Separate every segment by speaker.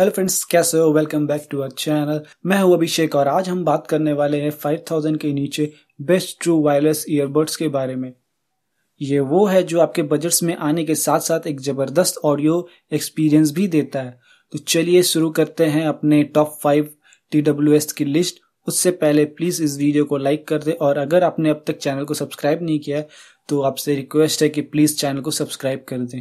Speaker 1: hello friends कैसे हो welcome back to our channel मैं हूं अभिषेक और आज हम बात करने वाले हैं 5000 के नीचे बेस्ट ट्रू वायरलेस ईयरबड्स के बारे में ये वो है जो आपके बजट्स में आने के साथ साथ एक जबरदस्त ऑडियो एक्सपीरियंस भी देता है तो चलिए शुरू करते हैं अपने टॉप फाइव टी की लिस्ट उससे पहले प्लीज इस वीडियो को लाइक कर दे और अगर आपने अब तक चैनल को सब्सक्राइब नहीं किया तो आपसे रिक्वेस्ट है कि प्लीज चैनल को सब्सक्राइब कर दें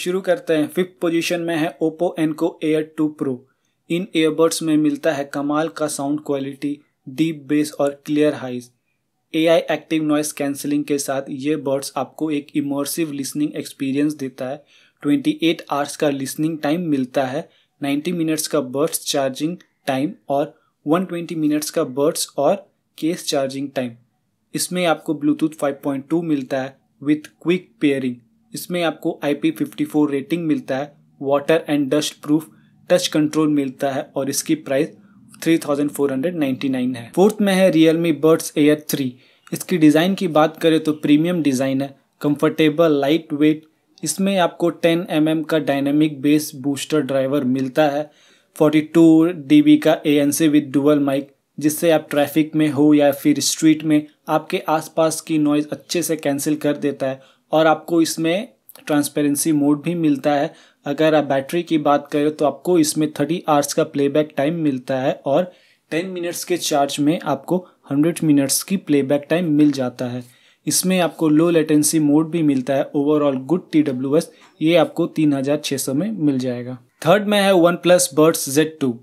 Speaker 1: शुरू करते हैं फिफ्थ पोजीशन में है Oppo Enco Air two Pro इन एयरबड्स में मिलता है कमाल का साउंड क्वालिटी डीप बेस और clear highs A I active noise cancelling के साथ ये बर्ड्स आपको एक इमर्सिव लिसनिंग एक्सपीरियंस देता है 28 आवर्स का लिसनिंग टाइम मिलता है 90 मिनट्स का बर्ड्स चार्जिंग टाइम और 120 मिनट्स का बर्ड्स और केस चार्जिंग टाइम इसमें आपको ब्लूटूथ 5.2 मिलता है विथ क्विक पेयरिंग इसमें आपको IP54 रेटिंग मिलता है water and dust proof touch control मिलता है और इसकी प्राइस 3499 है फोर्थ में है मी बर्ड्स एयर थ्री इसकी डिज़ाइन की बात करें तो प्रीमियम डिज़ाइन है कंफर्टेबल लाइट वेट इसमें आपको 10 mm का डायनेमिक बेस बूस्टर ड्राइवर मिलता है 42 dB का A N C with dual mic जिससे आप ट्रैफिक में हो या फिर स्ट्रीट में आपके आसपास की नॉइज़ अच्छे से कैंसिल कर देता है और आपको इसमें ट्रांसपेरेंसी मोड भी मिलता है अगर आप बैटरी की बात करें तो आपको इसमें थर्टी आवर्स का प्लेबैक टाइम मिलता है और टेन मिनट्स के चार्ज में आपको हंड्रेड मिनट्स की प्लेबैक टाइम मिल जाता है इसमें आपको लो लेटेंसी मोड भी मिलता है overall good T W S ये आपको तीन हज़ार छः सौ में मिल जाएगा थर्ड में है OnePlus Buds Z two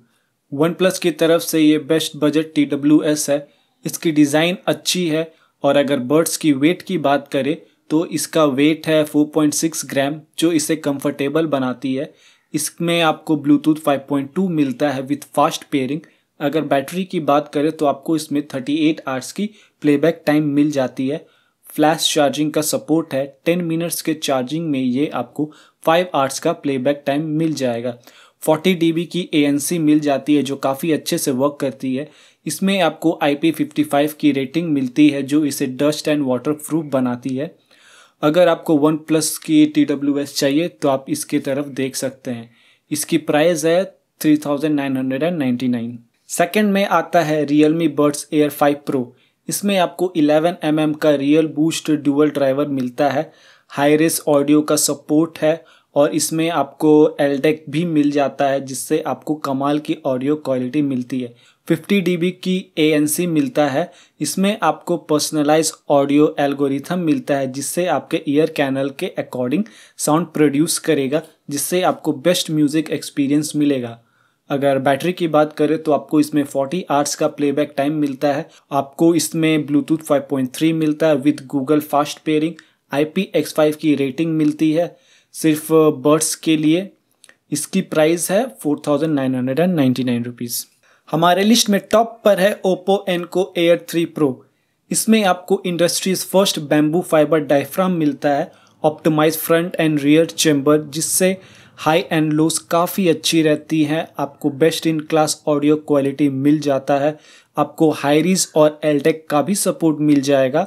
Speaker 1: OnePlus की तरफ से ये best budget T W S है इसकी डिज़ाइन अच्छी है और अगर बर्ड्स की वेट की बात करें तो इसका वेट है 4.6 ग्राम जो इसे कंफर्टेबल बनाती है इसमें आपको ब्लूटूथ 5.2 मिलता है विथ फास्ट पेयरिंग अगर बैटरी की बात करें तो आपको इसमें 38 आवर्स की प्लेबैक टाइम मिल जाती है फ्लैश चार्जिंग का सपोर्ट है 10 मिनट्स के चार्जिंग में ये आपको 5 आवर्स का प्लेबैक टाइम मिल जाएगा 40 डी की ए मिल जाती है जो काफ़ी अच्छे से वर्क करती है इसमें आपको आई पी की रेटिंग मिलती है जो इसे डस्ट एंड वाटर प्रूफ बनाती है अगर आपको वन प्लस की टी डब्ल्यू एस चाहिए तो आप इसकी तरफ देख सकते हैं इसकी प्राइस है three thousand nine hundred and ninety nine second में आता है Realme Buds Air five Pro इसमें आपको इलेवन एम mm का रियल बूस्ट डुअल ड्राइवर मिलता है हाई रेस ऑडियो का सपोर्ट है और इसमें आपको एलडेक e भी मिल जाता है जिससे आपको कमाल की ऑडियो क्वालिटी मिलती है 50 dB की ए मिलता है इसमें आपको पर्सनलाइज ऑडियो एल्गोरिथम मिलता है जिससे आपके ईयर कैनल के अकॉर्डिंग साउंड प्रोड्यूस करेगा जिससे आपको बेस्ट म्यूज़िक एक्सपीरियंस मिलेगा अगर बैटरी की बात करें तो आपको इसमें 40 आर्ट्स का प्लेबैक टाइम मिलता है आपको इसमें ब्लूटूथ 5.3 मिलता है with Google fast pairing I की रेटिंग मिलती है सिर्फ बर्ड्स uh, के लिए इसकी प्राइस है four thousand nine hundred and ninety nine rupees हमारे लिस्ट में टॉप पर है Oppo Enco Air three Pro इसमें आपको industry's first bamboo fibre diaphragm मिलता है optimise front and rear chamber जिससे हाई एंड लोस काफ़ी अच्छी रहती हैं आपको best in class audio quality मिल जाता है आपको हाईरीज और एलटेक का भी सपोर्ट मिल जाएगा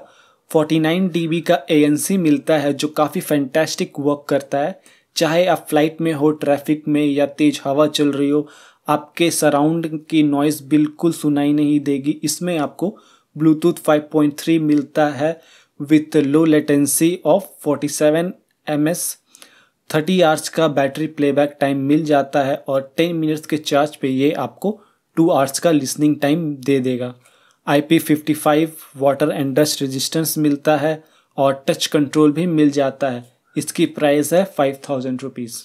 Speaker 1: 49 डीबी का ए मिलता है जो काफ़ी फैंटेस्टिक वर्क करता है चाहे आप फ्लाइट में हो ट्रैफिक में या तेज हवा चल रही हो आपके सराउंड की नॉइज़ बिल्कुल सुनाई नहीं देगी इसमें आपको ब्लूटूथ 5.3 मिलता है with low latency of 47 seven M S thirty hours का बैटरी प्लेबैक टाइम मिल जाता है और 10 मिनट्स के चार्ज पे ये आपको 2 आर्स का लिसनिंग टाइम दे देगा I P fifty five water and dust resistance मिलता है और टच कंट्रोल भी मिल जाता है इसकी प्राइस है फाइव थाउजेंड रुपीज़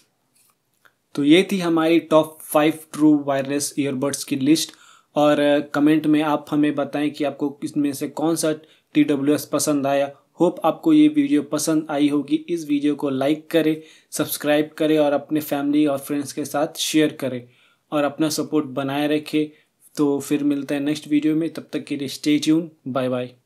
Speaker 1: तो ये थी हमारी top five true wireless earbuds की लिस्ट और कमेंट uh, में आप हमें बताएं कि आपको इसमें से कौन सा टी डब्ल्यू एस पसंद आया होप आपको ये वीडियो पसंद आई होगी इस वीडियो को लाइक करें सब्सक्राइब करें और अपने फैमिली और फ्रेंड्स के साथ शेयर करें और अपना सपोर्ट बनाए रखें तो फिर मिलते हैं नेक्स्ट वीडियो में तब तक के लिए स्टे ट्यून बाय बाय